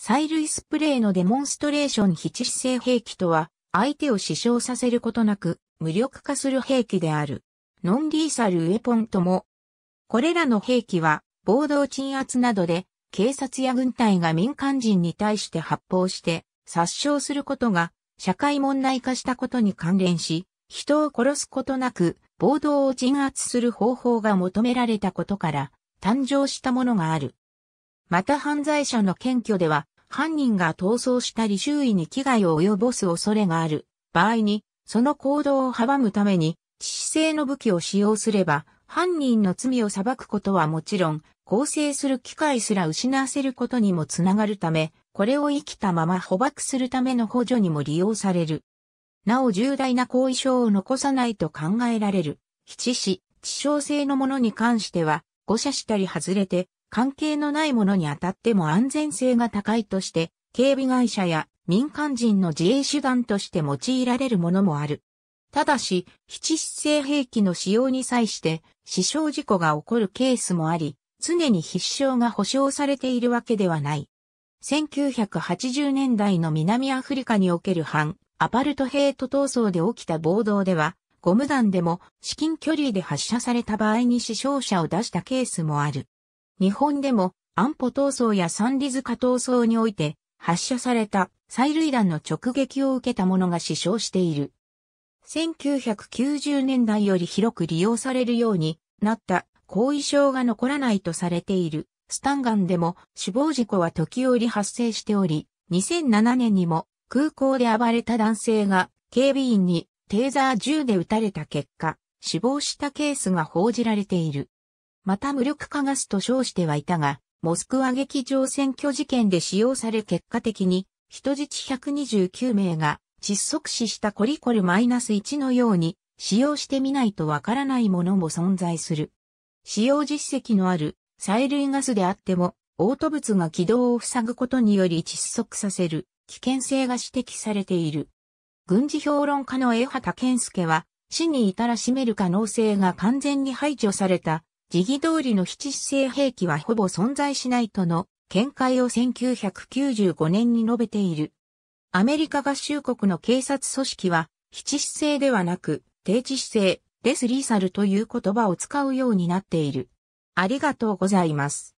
催涙スプレーのデモンストレーション非致死性兵器とは、相手を死傷させることなく、無力化する兵器である。ノンリーサルウェポンとも。これらの兵器は、暴動鎮圧などで、警察や軍隊が民間人に対して発砲して、殺傷することが、社会問題化したことに関連し、人を殺すことなく、暴動を鎮圧する方法が求められたことから、誕生したものがある。また犯罪者の検挙では、犯人が逃走したり周囲に危害を及ぼす恐れがある場合に、その行動を阻むために、致死性の武器を使用すれば、犯人の罪を裁くことはもちろん、構成する機会すら失わせることにもつながるため、これを生きたまま捕獲するための補助にも利用される。なお重大な後遺症を残さないと考えられる。七死、致傷性のものに関しては、誤射したり外れて、関係のないものに当たっても安全性が高いとして、警備会社や民間人の自衛手段として用いられるものもある。ただし、七七性兵器の使用に際して、死傷事故が起こるケースもあり、常に必勝が保障されているわけではない。1980年代の南アフリカにおける反アパルトヘイト闘争で起きた暴動では、ゴム弾でも至近距離で発射された場合に死傷者を出したケースもある。日本でも安保闘争や三里塚闘争において発射された催涙弾の直撃を受けたものが死傷している。1990年代より広く利用されるようになった後遺症が残らないとされているスタンガンでも死亡事故は時折発生しており、2007年にも空港で暴れた男性が警備員にテーザー銃で撃たれた結果、死亡したケースが報じられている。また無力化ガスと称してはいたが、モスクワ劇場選挙事件で使用され結果的に、人質129名が窒息死したコリコルマイナス1のように、使用してみないとわからないものも存在する。使用実績のある催涙ガスであっても、嘔吐物が軌道を塞ぐことにより窒息させる危険性が指摘されている。軍事評論家の江畑健介は、死に至らしめる可能性が完全に排除された時義通りの七姿勢兵器はほぼ存在しないとの見解を1995年に述べている。アメリカ合衆国の警察組織は、七姿勢ではなく、定置姿勢、レスリーサルという言葉を使うようになっている。ありがとうございます。